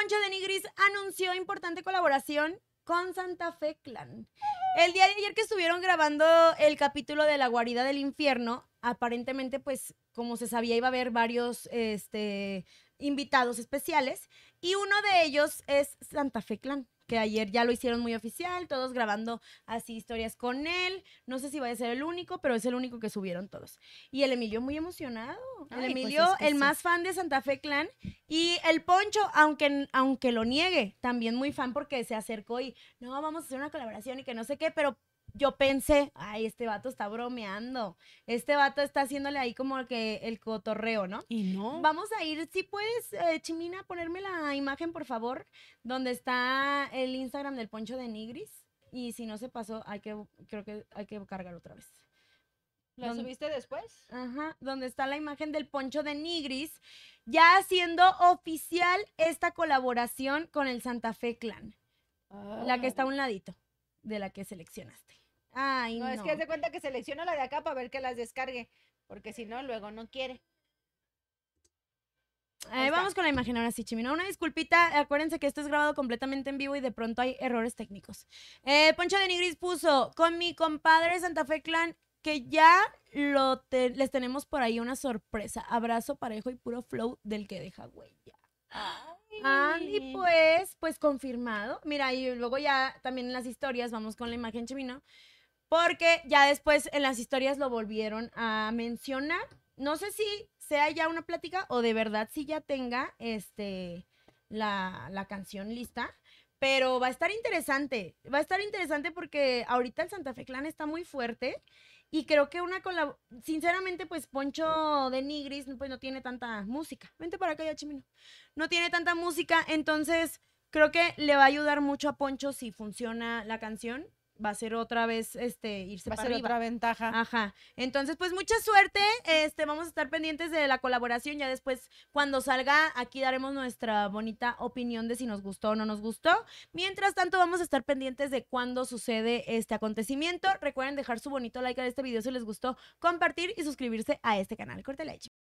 Poncho de Nigris anunció importante colaboración con Santa Fe Clan. El día de ayer que estuvieron grabando el capítulo de La Guarida del Infierno, aparentemente, pues, como se sabía, iba a haber varios este, invitados especiales. Y uno de ellos es Santa Fe Clan que ayer ya lo hicieron muy oficial, todos grabando así historias con él. No sé si va a ser el único, pero es el único que subieron todos. Y el Emilio muy emocionado. el pues Emilio, el más fan de Santa Fe Clan. Y el Poncho, aunque, aunque lo niegue, también muy fan porque se acercó y no, vamos a hacer una colaboración y que no sé qué, pero yo pensé, ay, este vato está bromeando. Este vato está haciéndole ahí como que el cotorreo, ¿no? Y no. Vamos a ir, si puedes, eh, Chimina, ponerme la imagen, por favor, donde está el Instagram del Poncho de Nigris. Y si no se pasó, hay que, creo que hay que cargar otra vez. ¿La subiste después? Ajá, donde está la imagen del Poncho de Nigris, ya haciendo oficial esta colaboración con el Santa Fe Clan. La que está a ah. un ladito de la que seleccionaste. Ay, no. No, es que hace cuenta que selecciono la de acá para ver que las descargue, porque si no, luego no quiere. Eh, vamos con la imagen ahora sí, Chimino. Una disculpita, acuérdense que esto es grabado completamente en vivo y de pronto hay errores técnicos. Eh, Poncho de Nigris puso, con mi compadre Santa Fe Clan, que ya lo les tenemos por ahí una sorpresa. Abrazo parejo y puro flow del que deja huella. Ah y pues, pues confirmado. Mira, y luego ya también en las historias vamos con la imagen chimino, porque ya después en las historias lo volvieron a mencionar. No sé si sea ya una plática o de verdad si ya tenga este la, la canción lista, pero va a estar interesante, va a estar interesante porque ahorita el Santa Fe Clan está muy fuerte y creo que una la sinceramente, pues Poncho de Nigris pues, no tiene tanta música. Vente para acá ya, Chimino. No tiene tanta música, entonces creo que le va a ayudar mucho a Poncho si funciona la canción va a ser otra vez este irse va a ser otra ventaja. Ajá. Entonces, pues mucha suerte. Este, vamos a estar pendientes de la colaboración. Ya después, cuando salga, aquí daremos nuestra bonita opinión de si nos gustó o no nos gustó. Mientras tanto, vamos a estar pendientes de cuándo sucede este acontecimiento. Recuerden dejar su bonito like a este video si les gustó, compartir y suscribirse a este canal. Corte leche.